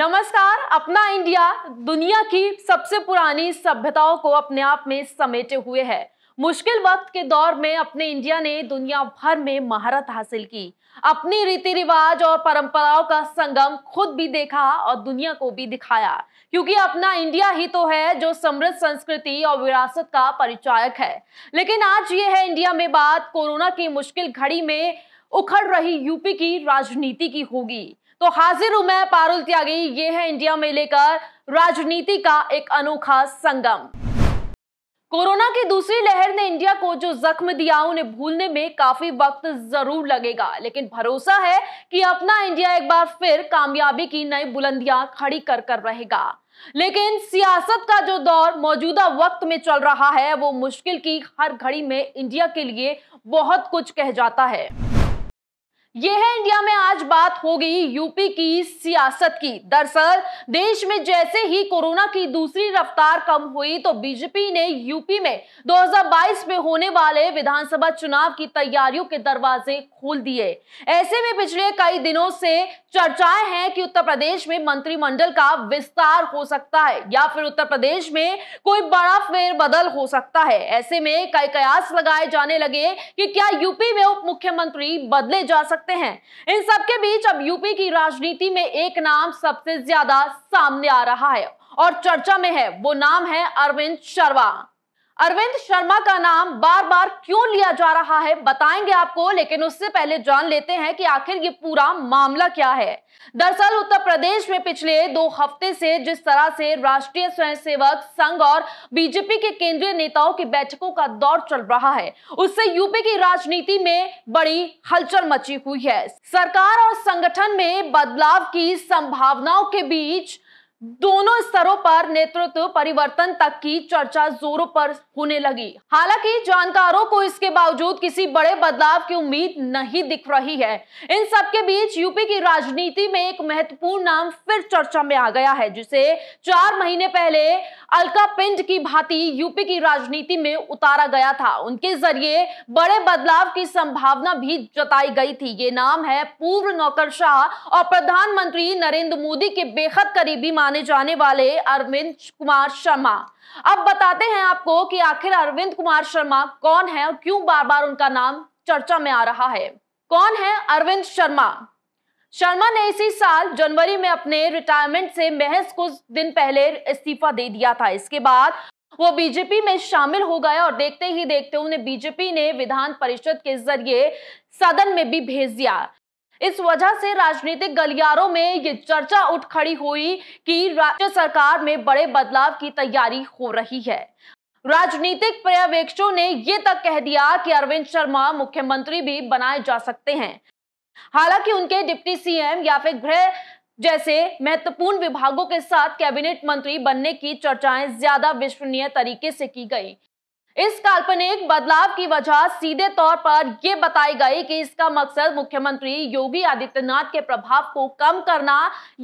नमस्कार अपना इंडिया दुनिया की सबसे पुरानी सभ्यताओं को अपने आप में समेटे हुए है मुश्किल वक्त के दौर में अपने इंडिया ने दुनिया भर में महारत हासिल की अपनी रीति रिवाज और परंपराओं का संगम खुद भी देखा और दुनिया को भी दिखाया क्योंकि अपना इंडिया ही तो है जो समृद्ध संस्कृति और विरासत का परिचायक है लेकिन आज ये है इंडिया में बात कोरोना की मुश्किल घड़ी में उखड़ रही यूपी की राजनीति की होगी तो हाजिर हूं मैं पारुल त्यागी ये है इंडिया में लेकर राजनीति का एक अनोखा संगम कोरोना की दूसरी लहर ने इंडिया को जो जख्म दिया उन्हें भूलने में काफी वक्त जरूर लगेगा लेकिन भरोसा है कि अपना इंडिया एक बार फिर कामयाबी की नई बुलंदियां खड़ी कर कर रहेगा लेकिन सियासत का जो दौर मौजूदा वक्त में चल रहा है वो मुश्किल की हर घड़ी में इंडिया के लिए बहुत कुछ कह जाता है यह है इंडिया में आज बात गई यूपी की सियासत की दरअसल देश में जैसे ही कोरोना की दूसरी रफ्तार कम हुई तो बीजेपी ने यूपी में 2022 में होने वाले विधानसभा चुनाव की तैयारियों के दरवाजे खोल दिए ऐसे में पिछले कई दिनों से चर्चाएं हैं कि उत्तर प्रदेश में मंत्रिमंडल का विस्तार हो सकता है या फिर उत्तर प्रदेश में कोई बड़ा फेरबदल हो सकता है ऐसे में कई कयास लगाए जाने लगे कि क्या यूपी में उप मुख्यमंत्री बदले जा सकते हैं इन सबके बीच अब यूपी की राजनीति में एक नाम सबसे ज्यादा सामने आ रहा है और चर्चा में है वो नाम है अरविंद शर्मा अरविंद शर्मा का नाम बार बार क्यों लिया जा रहा है बताएंगे आपको लेकिन उससे पहले जान लेते हैं कि आखिर ये पूरा मामला क्या है दरअसल उत्तर प्रदेश में पिछले दो हफ्ते से जिस तरह से राष्ट्रीय स्वयंसेवक संघ और बीजेपी के केंद्रीय नेताओं की बैठकों का दौर चल रहा है उससे यूपी की राजनीति में बड़ी हलचल मची हुई है सरकार और संगठन में बदलाव की संभावनाओं के बीच दोनों स्तरों पर नेतृत्व परिवर्तन तक की चर्चा जोरों पर होने लगी हालांकि जानकारों को इसके बावजूद किसी बड़े बदलाव की उम्मीद नहीं दिख रही है इन सब के बीच यूपी की राजनीति में एक महत्वपूर्ण नाम फिर चर्चा में आ गया है जिसे चार महीने पहले अलका पिंड की भांति यूपी की राजनीति में उतारा गया था उनके जरिए बड़े बदलाव की संभावना भी जताई गई थी ये नाम है पूर्व नौकरशाह और प्रधानमंत्री नरेंद्र मोदी के बेहद करीबी मान माने जाने वाले अरविंद कुमार शर्मा अब बताते हैं आपको कि आखिर अरविंद कुमार शर्मा कौन है और क्यों बार बार उनका नाम चर्चा में आ रहा है कौन है अरविंद शर्मा शर्मा ने इसी साल जनवरी में अपने रिटायरमेंट से महज कुछ दिन पहले इस्तीफा दे दिया था इसके बाद वो बीजेपी में शामिल हो गए और देखते ही देखते उन्हें बीजेपी ने विधान परिषद के जरिए सदन में भी भेज दिया इस वजह से राजनीतिक गलियारों में ये चर्चा उठ खड़ी हुई कि राज्य सरकार में बड़े बदलाव की तैयारी हो रही है राजनीतिक पर्यवेक्षकों ने ये तक कह दिया कि अरविंद शर्मा मुख्यमंत्री भी बनाए जा सकते हैं हालांकि उनके डिप्टी सीएम या फिर गृह जैसे महत्वपूर्ण विभागों के साथ कैबिनेट मंत्री बनने की चर्चाएं ज्यादा विश्वसनीय तरीके से की गई इस काल्पनिक बदलाव की वजह सीधे तौर पर यह बताई गई कि इसका मकसद मुख्यमंत्री योगी आदित्यनाथ के प्रभाव को कम करना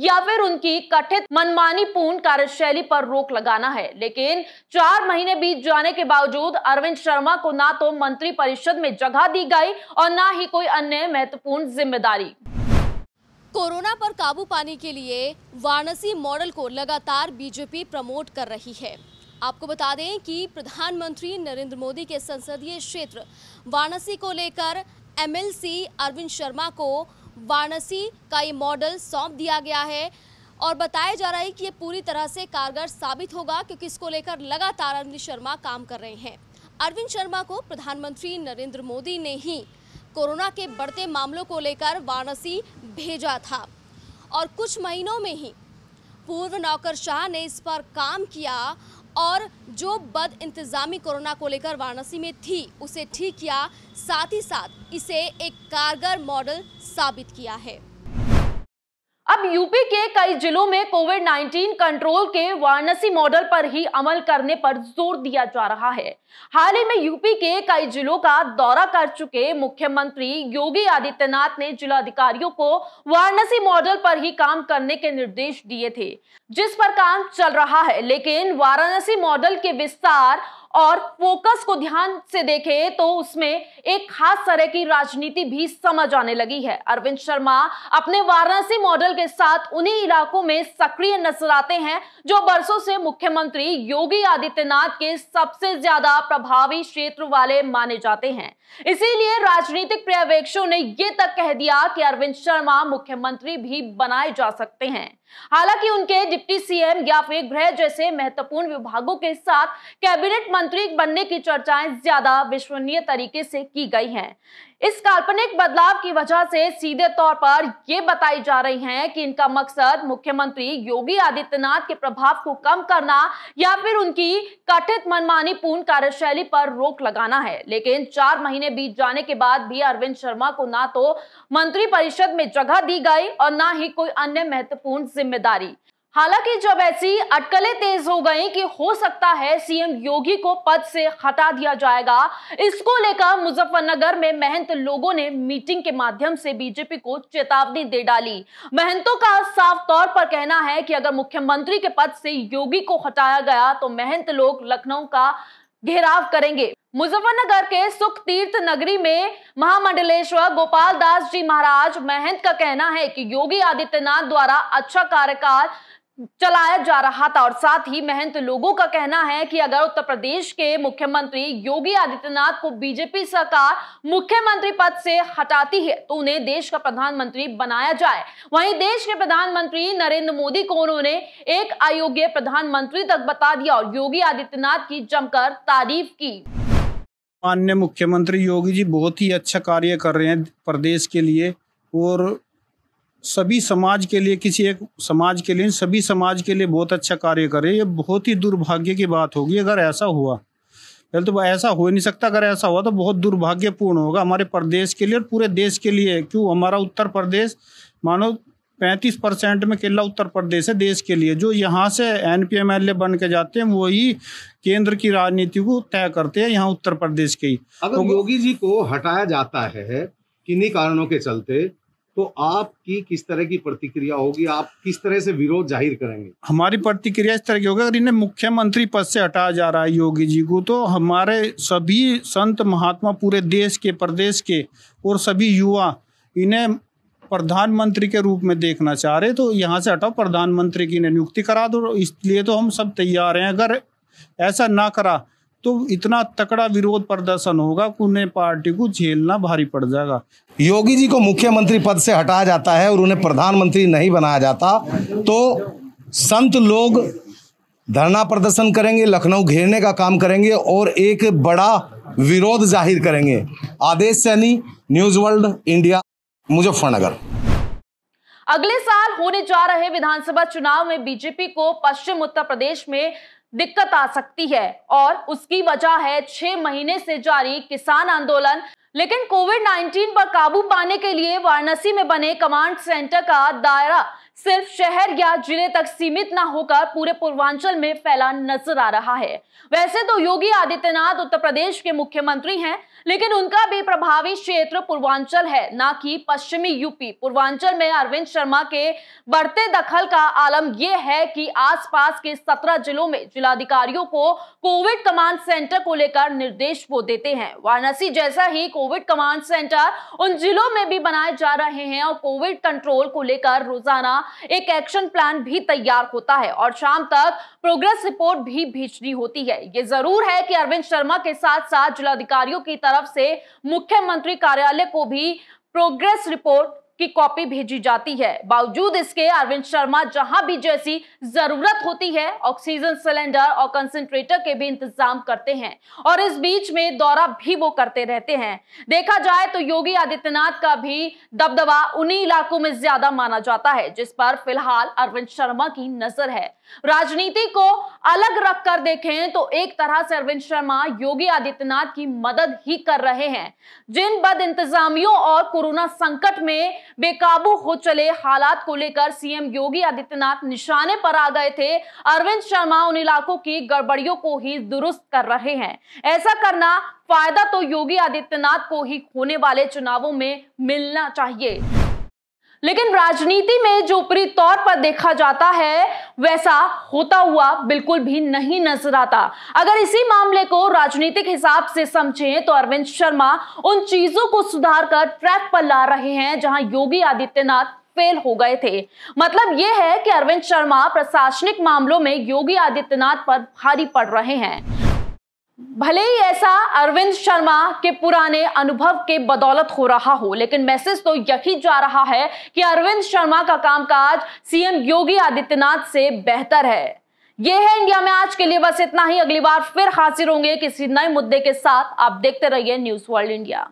या फिर उनकी कथित पूर्ण कार्यशैली पर रोक लगाना है लेकिन चार महीने बीत जाने के बावजूद अरविंद शर्मा को ना तो मंत्री परिषद में जगह दी गई और ना ही कोई अन्य महत्वपूर्ण जिम्मेदारी कोरोना पर काबू पाने के लिए वाराणसी मॉडल को लगातार बीजेपी प्रमोट कर रही है आपको बता दें कि प्रधानमंत्री नरेंद्र मोदी के संसदीय क्षेत्र वाराणसी को लेकर एमएलसी अरविंद शर्मा को वाराणसी का ये मॉडल सौंप दिया गया है और बताया जा रहा है कि ये पूरी तरह से कारगर साबित होगा क्योंकि इसको लेकर लगातार अरविंद शर्मा काम कर रहे हैं अरविंद शर्मा को प्रधानमंत्री नरेंद्र मोदी ने ही कोरोना के बढ़ते मामलों को लेकर वाराणसी भेजा था और कुछ महीनों में ही पूर्व नौकरशाह ने इस पर काम किया और जो बद इंतजामी कोरोना को लेकर वाराणसी में थी उसे ठीक किया साथ ही साथ इसे एक कारगर मॉडल साबित किया है अब यूपी के कई जिलों में कोविड 19 कंट्रोल के वाराणसी मॉडल पर ही अमल करने पर जोर दिया जा रहा है हाल ही में यूपी के कई जिलों का दौरा कर चुके मुख्यमंत्री योगी आदित्यनाथ ने जिलाधिकारियों को वाराणसी मॉडल पर ही काम करने के निर्देश दिए थे जिस पर काम चल रहा है लेकिन वाराणसी मॉडल के विस्तार और फोकस को ध्यान से देखें तो उसमें एक खास तरह की राजनीति भी समझ आने लगी है अरविंद शर्मा अपने वाराणसी मॉडल के साथ उन्हीं इलाकों में सक्रिय नजर आते हैं जो बरसों से मुख्यमंत्री योगी आदित्यनाथ के सबसे ज्यादा प्रभावी क्षेत्र वाले माने जाते हैं इसीलिए राजनीतिक पर्यवेक्षकों ने यह तक कह दिया कि अरविंद शर्मा मुख्यमंत्री भी बनाए जा सकते हैं हालांकि उनके डिप्टी सीएम या फिर गृह जैसे महत्वपूर्ण विभागों के साथ कैबिनेट मंत्री बनने की चर्चाएं ज्यादा विश्वसनीय तरीके से की गई हैं इस काल्पनिक बदलाव की वजह से सीधे तौर पर यह बताई जा रही है कि इनका मकसद मुख्यमंत्री योगी आदित्यनाथ के प्रभाव को कम करना या फिर उनकी कथित मनमानी पूर्ण कार्यशैली पर रोक लगाना है लेकिन चार महीने बीत जाने के बाद भी अरविंद शर्मा को ना तो मंत्रिपरिषद में जगह दी गई और ना ही कोई अन्य महत्वपूर्ण जिम्मेदारी हालांकि जब ऐसी अटकलें तेज हो गई कि हो सकता है सीएम योगी को पद से हटा दिया जाएगा इसको लेकर मुजफ्फरनगर में महंत लोगों ने मीटिंग के माध्यम से बीजेपी को चेतावनी दे डाली महंतों का साफ तौर पर कहना है कि अगर मुख्यमंत्री के पद से योगी को हटाया गया तो महंत लोग लखनऊ का घेराव करेंगे मुजफ्फरनगर के सुख तीर्थ नगरी में महामंडलेश्वर गोपाल दास जी महाराज महंत का कहना है कि योगी आदित्यनाथ द्वारा अच्छा कार्यकाल चलाया जा रहा था और साथ ही महंत लोगों का कहना है कि अगर उत्तर प्रदेश के मुख्यमंत्री योगी आदित्यनाथ को बीजेपी सरकार मुख्यमंत्री पद से हटाती है तो उन्हें देश का प्रधानमंत्री बनाया जाए वहीं देश के प्रधानमंत्री नरेंद्र मोदी को उन्होंने एक अयोग्य प्रधानमंत्री तक बता दिया और योगी आदित्यनाथ की जमकर तारीफ की माननीय मुख्यमंत्री योगी जी बहुत ही अच्छा कार्य कर रहे हैं प्रदेश के लिए और सभी समाज के लिए किसी एक समाज के लिए सभी समाज के लिए बहुत अच्छा कार्य करे ये बहुत ही दुर्भाग्य की बात होगी अगर ऐसा हुआ पहले तो ऐसा हो नहीं सकता अगर ऐसा हुआ तो बहुत दुर्भाग्यपूर्ण होगा हमारे प्रदेश के लिए और पूरे देश के लिए क्यों हमारा उत्तर प्रदेश मानो पैंतीस परसेंट में केला उत्तर प्रदेश है देश के लिए जो यहाँ से N P M L A बन के जाते हैं वही केंद्र की राजनीति को तय करते हैं यहाँ उत्तर प्रदेश के ही अगर तो, योगी जी को हटाया जाता है किन्हीं कारणों के चलते तो आपकी किस तरह की प्रतिक्रिया होगी आप किस तरह से विरोध जाहिर करेंगे हमारी प्रतिक्रिया इस तरह की होगी अगर इन्हें मुख्यमंत्री पद से हटाया जा रहा है योगी जी को तो हमारे सभी संत महात्मा पूरे देश के प्रदेश के और सभी युवा इन्हें प्रधानमंत्री के रूप में देखना चाह रहे तो यहाँ से हटाओ प्रधानमंत्री की इन्हें नियुक्ति करा दो इसलिए तो हम सब तैयार हैं अगर ऐसा ना करा तो इतना तकड़ा विरोध प्रदर्शन होगा कि उन्हें पार्टी को झेलना भारी पड़ जाएगा योगी जी को मुख्यमंत्री पद से हटाया जाता है और उन्हें प्रधानमंत्री नहीं बनाया जाता तो संत लोग धरना प्रदर्शन करेंगे लखनऊ घेरने का काम करेंगे और एक बड़ा विरोध जाहिर करेंगे Adesh Saini news world India Muzaffarnagar अगले साल होने जा रहे विधानसभा चुनाव में बीजेपी को पश्चिम उत्तर प्रदेश में दिक्कत आ सकती है और उसकी वजह है छह महीने से जारी किसान आंदोलन लेकिन कोविड 19 पर काबू पाने के लिए वाराणसी में बने कमांड सेंटर का दायरा सिर्फ शहर या जिले तक सीमित ना होकर पूरे पूर्वांचल में फैला नजर आ रहा है वैसे तो योगी आदित्यनाथ उत्तर प्रदेश के मुख्यमंत्री हैं लेकिन उनका भी प्रभावी क्षेत्र पूर्वांचल है ना कि पश्चिमी यूपी पूर्वांचल में अरविंद शर्मा के बढ़ते दखल का आलम यह है कि आसपास के सत्रह जिलों में जिलाधिकारियों को कोविड कमांड सेंटर को लेकर निर्देश वो देते हैं वाराणसी जैसा ही कोविड कमांड सेंटर उन जिलों में भी बनाए जा रहे हैं और कोविड कंट्रोल को लेकर रोजाना एक एक्शन प्लान भी तैयार होता है और शाम तक प्रोग्रेस रिपोर्ट भी भेजनी होती है ये जरूर है कि अरविंद शर्मा के साथ साथ जिलाधिकारियों की तरफ से मुख्यमंत्री कार्यालय को भी प्रोग्रेस रिपोर्ट की कॉपी भेजी जाती है बावजूद इसके अरविंद शर्मा जहां भी जैसी जरूरत होती है ऑक्सीजन सिलेंडर और कंसेंट्रेटर के भी इंतजाम करते हैं और इस बीच में दौरा भी वो करते रहते हैं देखा जाए तो योगी आदित्यनाथ का भी दबदबा उन्हीं इलाकों में ज्यादा माना जाता है जिस पर फिलहाल अरविंद शर्मा की नजर है राजनीति को अलग रख कर देखें तो एक तरह से अरविंद शर्मा योगी आदित्यनाथ की मदद ही कर रहे हैं जिन बद इंतजामियों और कोरोना संकट में बेकाबू हो चले हालात को लेकर सीएम योगी आदित्यनाथ निशाने पर आ गए थे अरविंद शर्मा उन इलाकों की गड़बड़ियों को ही दुरुस्त कर रहे हैं ऐसा करना फायदा तो योगी आदित्यनाथ को ही होने वाले चुनावों में मिलना चाहिए लेकिन राजनीति में जो ऊपरी तौर पर देखा जाता है वैसा होता हुआ बिल्कुल भी नहीं नजर आता अगर इसी मामले को राजनीतिक हिसाब से समझें तो अरविंद शर्मा उन चीजों को सुधार कर ट्रैक पर ला रहे हैं जहां योगी आदित्यनाथ फेल हो गए थे मतलब यह है कि अरविंद शर्मा प्रशासनिक मामलों में योगी आदित्यनाथ पर भारी पड़ रहे हैं भले ही ऐसा अरविंद शर्मा के पुराने अनुभव के बदौलत हो रहा हो लेकिन मैसेज तो यही जा रहा है कि अरविंद शर्मा का कामकाज सीएम योगी आदित्यनाथ से बेहतर है ये है इंडिया में आज के लिए बस इतना ही अगली बार फिर हाजिर होंगे किसी नए मुद्दे के साथ आप देखते रहिए न्यूज वर्ल्ड इंडिया